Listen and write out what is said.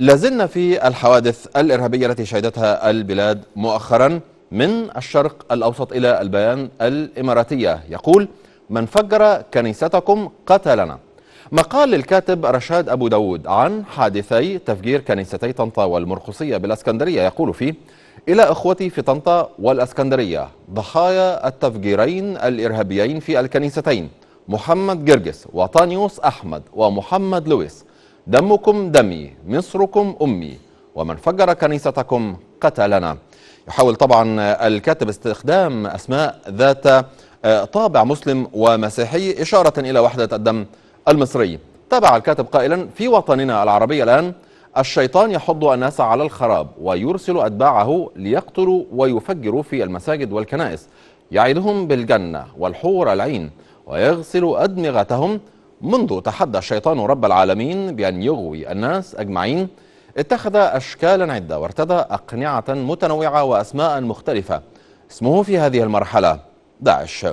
لازلنا في الحوادث الإرهابية التي شهدتها البلاد مؤخرا من الشرق الأوسط إلى البيان الإماراتية يقول من فجر كنيستكم قتلنا مقال للكاتب رشاد أبو داود عن حادثي تفجير كنيستي طنطا والمرقصية بالأسكندرية يقول فيه إلى إخوتي في طنطا والأسكندرية ضحايا التفجيرين الإرهابيين في الكنيستين محمد جرجس وطانيوس أحمد ومحمد لويس دمكم دمي مصركم أمي ومن فجر كنيستكم قتلنا يحاول طبعا الكاتب استخدام أسماء ذات آه، طابع مسلم ومسيحي إشارة إلى وحدة الدم المصري تابع الكاتب قائلا في وطننا العربي الآن الشيطان يحض الناس على الخراب ويرسل أتباعه ليقتلوا ويفجروا في المساجد والكنائس يعدهم بالجنة والحور العين ويغسل أدمغتهم منذ تحدى الشيطان رب العالمين بأن يغوي الناس أجمعين اتخذ أشكالا عدة وارتدى أقنعة متنوعة وأسماء مختلفة اسمه في هذه المرحلة داعش